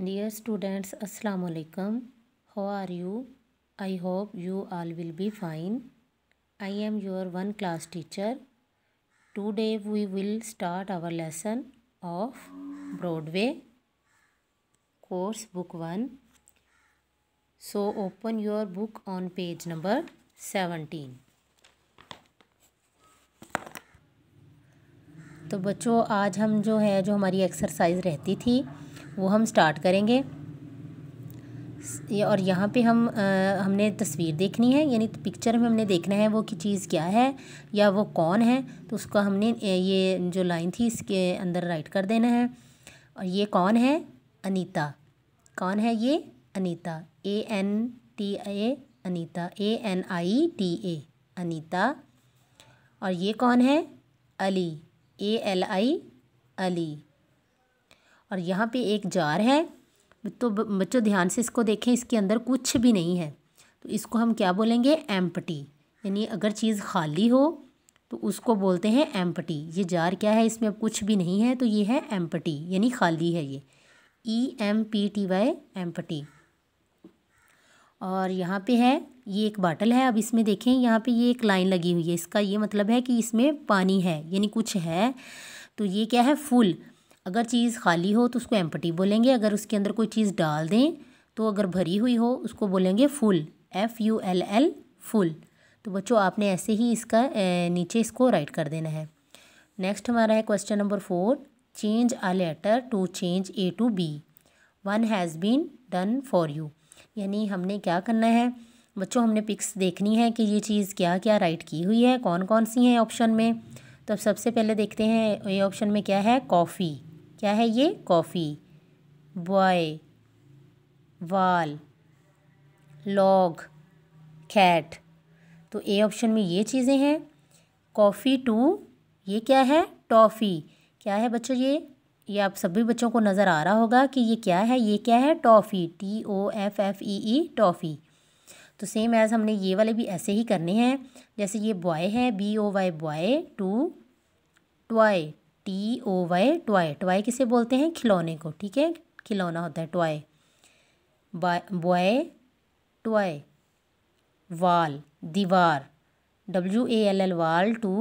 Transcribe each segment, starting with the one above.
dear students अस्सलाम वालेकुम how are you I hope you all will be fine I am your one class teacher today we will start our lesson of Broadway course book one so open your book on page number seventeen तो बच्चों आज हम जो है जो हमारी exercise रहती थी वो हम स्टार्ट करेंगे और यहाँ पे हम आ, हमने तस्वीर देखनी है यानी पिक्चर में हमने देखना है वो कि चीज़ क्या है या वो कौन है तो उसका हमने ये जो लाइन थी इसके अंदर राइट कर देना है और ये कौन है अनीता कौन है ये Anita A N T A Anita A N I T A Anita और ये कौन है Ali A L I Ali और यहाँ पे एक जार है तो बच्चों ध्यान से इसको देखें इसके अंदर कुछ भी नहीं है तो इसको हम क्या बोलेंगे एम्पटी यानी अगर चीज़ खाली हो तो उसको बोलते हैं एम्पटी ये जार क्या है इसमें अब कुछ भी नहीं है तो ये है एम्पटी यानी खाली है ये E M P T Y empty और यहाँ पे है ये एक बाटल है अब इसमें देखें यहाँ पे ये एक लाइन लगी हुई है इसका ये मतलब है कि इसमें पानी है यानी कुछ है तो ये क्या है फुल अगर चीज़ खाली हो तो उसको एम्पटी बोलेंगे अगर उसके अंदर कोई चीज़ डाल दें तो अगर भरी हुई हो उसको बोलेंगे full F U L L full तो बच्चों आपने ऐसे ही इसका नीचे इसको राइट कर देना है नेक्स्ट हमारा है question number four change a letter to change A to B one has been done for you यानी हमने क्या करना है बच्चों हमने पिक्स देखनी है कि ये चीज़ क्या क्या राइट की हुई है कौन कौन सी हैं ऑप्शन में तो अब सबसे पहले देखते हैं ये ऑप्शन में क्या है कॉफ़ी क्या है ये coffee boy wall log cat तो ए ऑप्शन में ये चीज़ें हैं कॉफ़ी टू ये क्या है टॉफ़ी क्या है बच्चों ये ये आप सभी बच्चों को नज़र आ रहा होगा कि ये क्या है ये क्या है toffee T O F F E e E e, toffee तो सेम एज़ हमने ये वाले भी ऐसे ही करने हैं जैसे ये बॉय है B O Y boy two toy T O Y toy toy किसे बोलते हैं खिलौने को ठीक है खिलौना होता है टॉय बॉय टॉय वाल दीवार W A L L wall two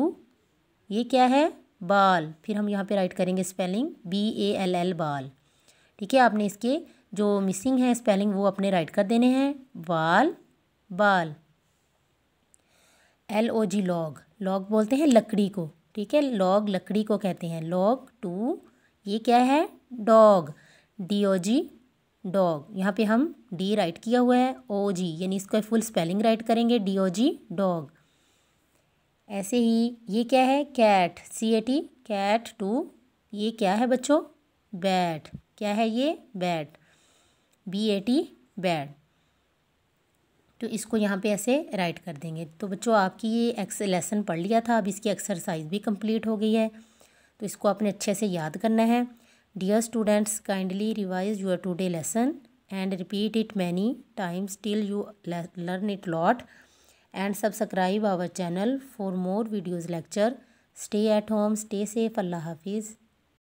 ये क्या है बाल फिर हम यहाँ पे राइट करेंगे spelling B A L L ball ठीक है आपने इसके जो मिसिंग है स्पेलिंग वो अपने राइट कर देने हैं wall ball L O G log log बोलते हैं लकड़ी को ठीक है लॉग लकड़ी को कहते हैं लॉग टू ये क्या है dog D O G dog यहाँ पे हम डी राइट किया हुआ है ओ जी यानी इसको फुल स्पेलिंग राइट करेंगे डी ओ जी डॉग ऐसे ही ये क्या है cat C A T cat two ये क्या है बच्चों बैट क्या है ये bat B A T bat तो इसको यहाँ पे ऐसे राइट कर देंगे तो बच्चों आपकी ये एक्स लेसन पढ़ लिया था अब इसकी एक्सरसाइज भी कंप्लीट हो गई है तो इसको आपने अच्छे से याद करना है dear students kindly revise your today lesson and repeat it many times till you learn it lot and subscribe our channel for more videos lecture stay at home stay safe अल्लाह हाफिज़